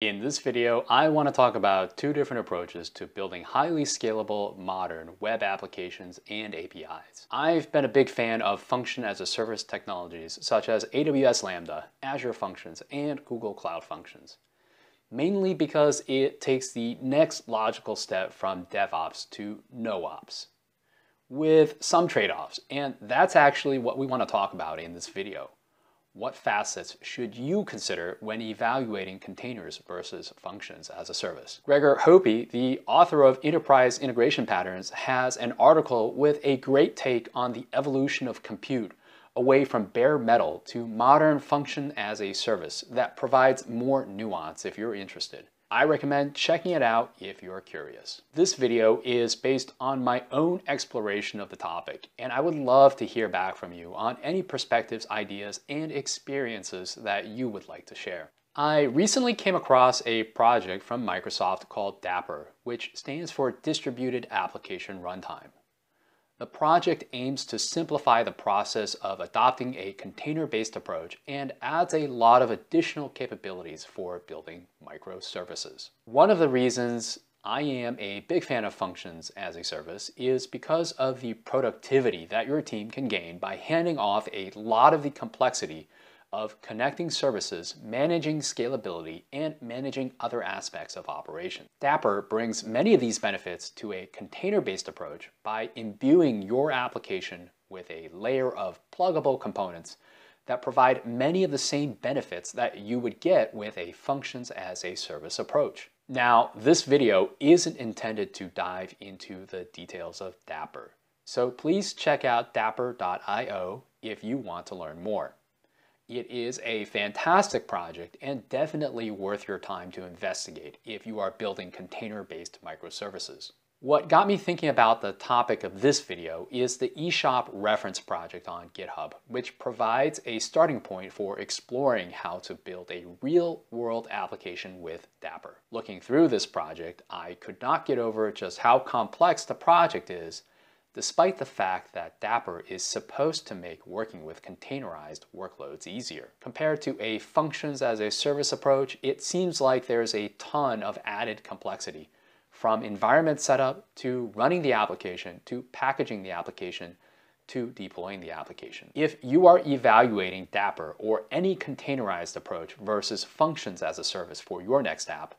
In this video, I want to talk about two different approaches to building highly scalable, modern web applications and APIs. I've been a big fan of function as a service technologies such as AWS Lambda, Azure Functions, and Google Cloud Functions, mainly because it takes the next logical step from DevOps to NoOps with some trade-offs, and that's actually what we want to talk about in this video. What facets should you consider when evaluating containers versus functions as a service? Gregor Hopi, the author of Enterprise Integration Patterns, has an article with a great take on the evolution of compute away from bare metal to modern function as a service that provides more nuance if you're interested. I recommend checking it out if you're curious. This video is based on my own exploration of the topic, and I would love to hear back from you on any perspectives, ideas, and experiences that you would like to share. I recently came across a project from Microsoft called Dapper, which stands for Distributed Application Runtime. The project aims to simplify the process of adopting a container-based approach and adds a lot of additional capabilities for building microservices. One of the reasons I am a big fan of functions as a service is because of the productivity that your team can gain by handing off a lot of the complexity of connecting services, managing scalability, and managing other aspects of operations. Dapper brings many of these benefits to a container-based approach by imbuing your application with a layer of pluggable components that provide many of the same benefits that you would get with a functions as a service approach. Now, this video isn't intended to dive into the details of Dapper, so please check out dapper.io if you want to learn more. It is a fantastic project and definitely worth your time to investigate if you are building container-based microservices. What got me thinking about the topic of this video is the eShop reference project on GitHub, which provides a starting point for exploring how to build a real-world application with Dapper. Looking through this project, I could not get over just how complex the project is despite the fact that Dapper is supposed to make working with containerized workloads easier. Compared to a functions as a service approach, it seems like there's a ton of added complexity from environment setup to running the application to packaging the application to deploying the application. If you are evaluating Dapper or any containerized approach versus functions as a service for your next app,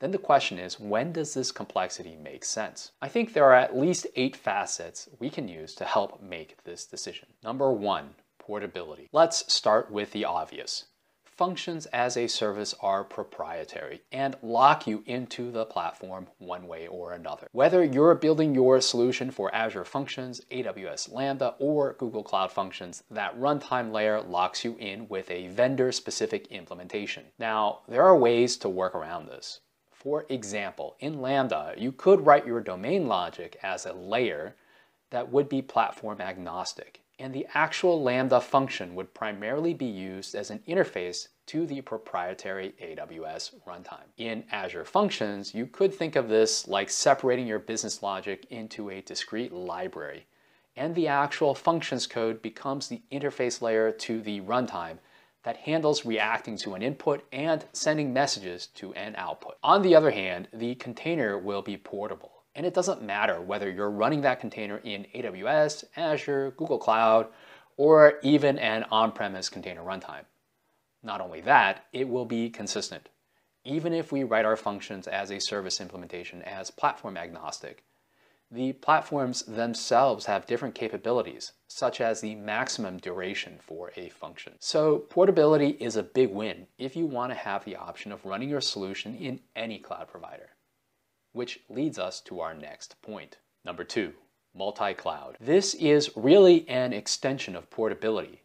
then the question is, when does this complexity make sense? I think there are at least eight facets we can use to help make this decision. Number one, portability. Let's start with the obvious. Functions as a service are proprietary and lock you into the platform one way or another. Whether you're building your solution for Azure Functions, AWS Lambda, or Google Cloud Functions, that runtime layer locks you in with a vendor-specific implementation. Now, there are ways to work around this. For example, in Lambda, you could write your domain logic as a layer that would be platform agnostic, and the actual Lambda function would primarily be used as an interface to the proprietary AWS runtime. In Azure Functions, you could think of this like separating your business logic into a discrete library, and the actual functions code becomes the interface layer to the runtime that handles reacting to an input and sending messages to an output. On the other hand, the container will be portable. And it doesn't matter whether you're running that container in AWS, Azure, Google Cloud, or even an on-premise container runtime. Not only that, it will be consistent. Even if we write our functions as a service implementation as platform agnostic, the platforms themselves have different capabilities, such as the maximum duration for a function. So portability is a big win if you want to have the option of running your solution in any cloud provider. Which leads us to our next point. Number two, multi-cloud. This is really an extension of portability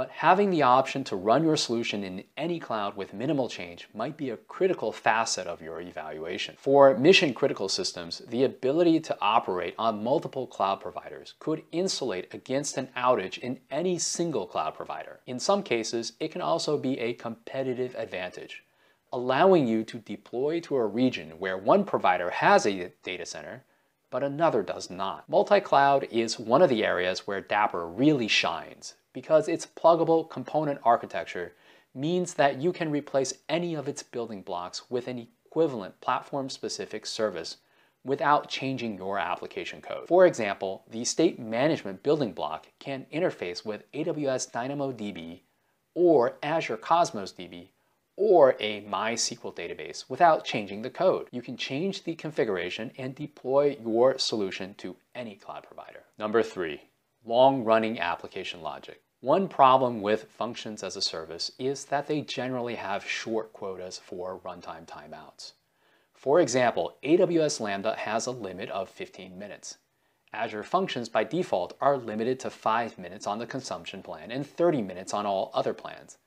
but having the option to run your solution in any cloud with minimal change might be a critical facet of your evaluation. For mission critical systems, the ability to operate on multiple cloud providers could insulate against an outage in any single cloud provider. In some cases, it can also be a competitive advantage allowing you to deploy to a region where one provider has a data center but another does not. Multi-cloud is one of the areas where Dapper really shines because its pluggable component architecture means that you can replace any of its building blocks with an equivalent platform-specific service without changing your application code. For example, the state management building block can interface with AWS DynamoDB or Azure Cosmos DB or a MySQL database without changing the code. You can change the configuration and deploy your solution to any cloud provider. Number three, long-running application logic. One problem with functions as a service is that they generally have short quotas for runtime timeouts. For example, AWS Lambda has a limit of 15 minutes. Azure Functions by default are limited to 5 minutes on the consumption plan and 30 minutes on all other plans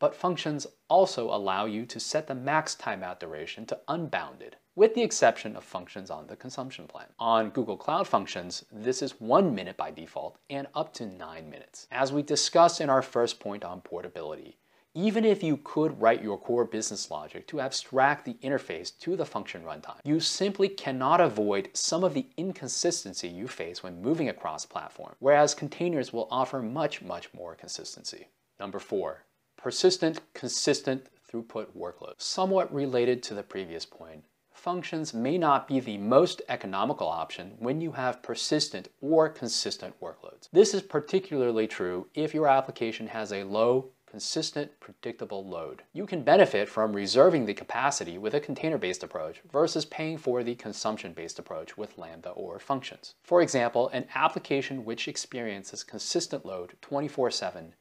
but functions also allow you to set the max timeout duration to unbounded, with the exception of functions on the consumption plan. On Google Cloud Functions, this is one minute by default and up to nine minutes. As we discussed in our first point on portability, even if you could write your core business logic to abstract the interface to the function runtime, you simply cannot avoid some of the inconsistency you face when moving across platform, whereas containers will offer much, much more consistency. Number four, persistent, consistent throughput workload. Somewhat related to the previous point, functions may not be the most economical option when you have persistent or consistent workloads. This is particularly true if your application has a low consistent, predictable load. You can benefit from reserving the capacity with a container-based approach versus paying for the consumption-based approach with Lambda or functions. For example, an application which experiences consistent load 24-7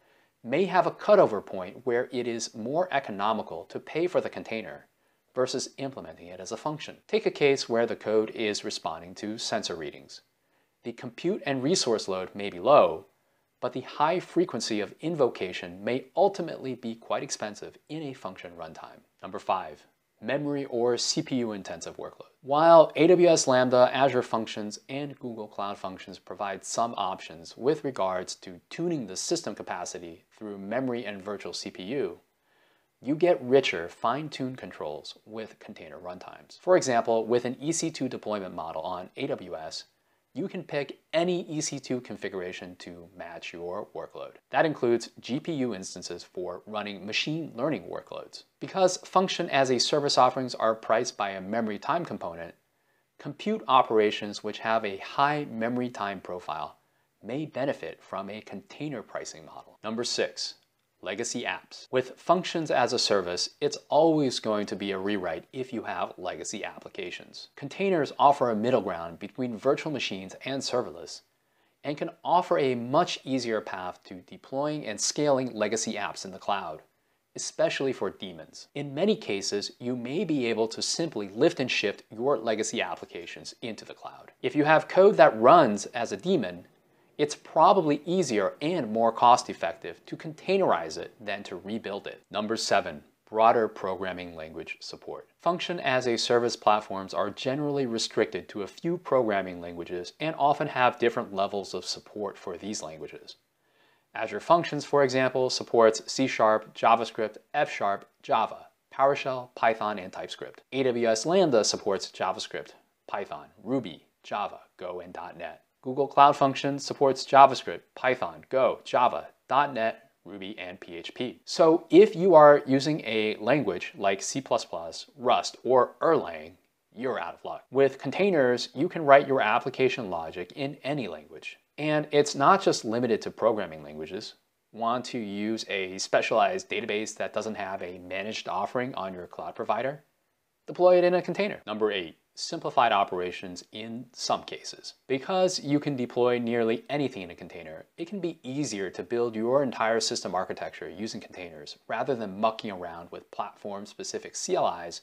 may have a cutover point where it is more economical to pay for the container versus implementing it as a function. Take a case where the code is responding to sensor readings. The compute and resource load may be low, but the high frequency of invocation may ultimately be quite expensive in a function runtime. Number five, memory or CPU intensive workload. While AWS Lambda, Azure Functions, and Google Cloud Functions provide some options with regards to tuning the system capacity through memory and virtual CPU, you get richer fine-tuned controls with container runtimes. For example, with an EC2 deployment model on AWS, you can pick any EC2 configuration to match your workload. That includes GPU instances for running machine learning workloads. Because function as a service offerings are priced by a memory time component, compute operations which have a high memory time profile may benefit from a container pricing model. Number six, legacy apps. With functions as a service, it's always going to be a rewrite if you have legacy applications. Containers offer a middle ground between virtual machines and serverless, and can offer a much easier path to deploying and scaling legacy apps in the cloud, especially for daemons. In many cases, you may be able to simply lift and shift your legacy applications into the cloud. If you have code that runs as a daemon, it's probably easier and more cost effective to containerize it than to rebuild it. Number seven, broader programming language support. Function as a service platforms are generally restricted to a few programming languages and often have different levels of support for these languages. Azure Functions, for example, supports C Sharp, JavaScript, F Sharp, Java, PowerShell, Python, and TypeScript. AWS Lambda supports JavaScript, Python, Ruby, Java, Go, and .NET. Google Cloud Functions supports JavaScript, Python, Go, Java, .NET, Ruby, and PHP. So if you are using a language like C++, Rust, or Erlang, you're out of luck. With containers, you can write your application logic in any language. And it's not just limited to programming languages. Want to use a specialized database that doesn't have a managed offering on your cloud provider? Deploy it in a container. Number eight, simplified operations in some cases. Because you can deploy nearly anything in a container, it can be easier to build your entire system architecture using containers rather than mucking around with platform-specific CLIs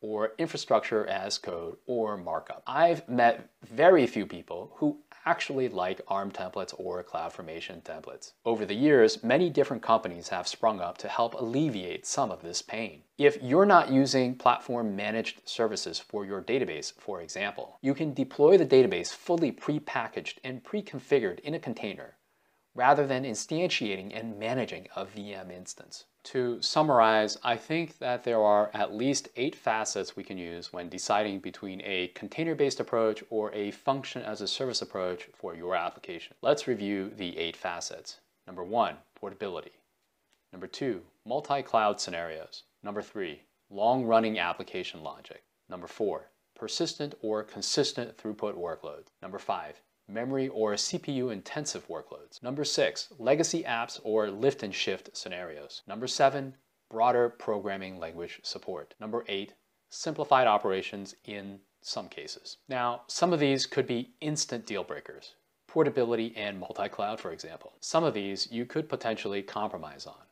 or infrastructure as code or markup. I've met very few people who actually like ARM templates or CloudFormation templates. Over the years, many different companies have sprung up to help alleviate some of this pain. If you're not using platform managed services for your database, for example, you can deploy the database fully pre-packaged and pre-configured in a container rather than instantiating and managing a VM instance. To summarize, I think that there are at least eight facets we can use when deciding between a container-based approach or a function as a service approach for your application. Let's review the eight facets. Number one, portability. Number two, multi-cloud scenarios. Number three, long-running application logic. Number four, persistent or consistent throughput workload. Number five, memory, or CPU-intensive workloads. Number six, legacy apps or lift and shift scenarios. Number seven, broader programming language support. Number eight, simplified operations in some cases. Now, some of these could be instant deal breakers, portability and multi-cloud, for example. Some of these you could potentially compromise on.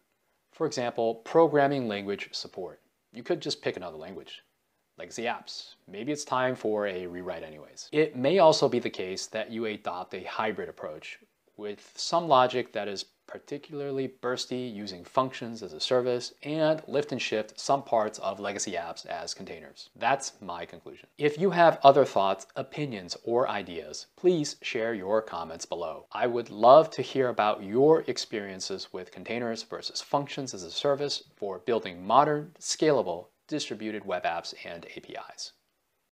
For example, programming language support. You could just pick another language legacy apps. Maybe it's time for a rewrite anyways. It may also be the case that you adopt a hybrid approach with some logic that is particularly bursty using functions as a service and lift and shift some parts of legacy apps as containers. That's my conclusion. If you have other thoughts, opinions, or ideas, please share your comments below. I would love to hear about your experiences with containers versus functions as a service for building modern, scalable, distributed web apps and APIs.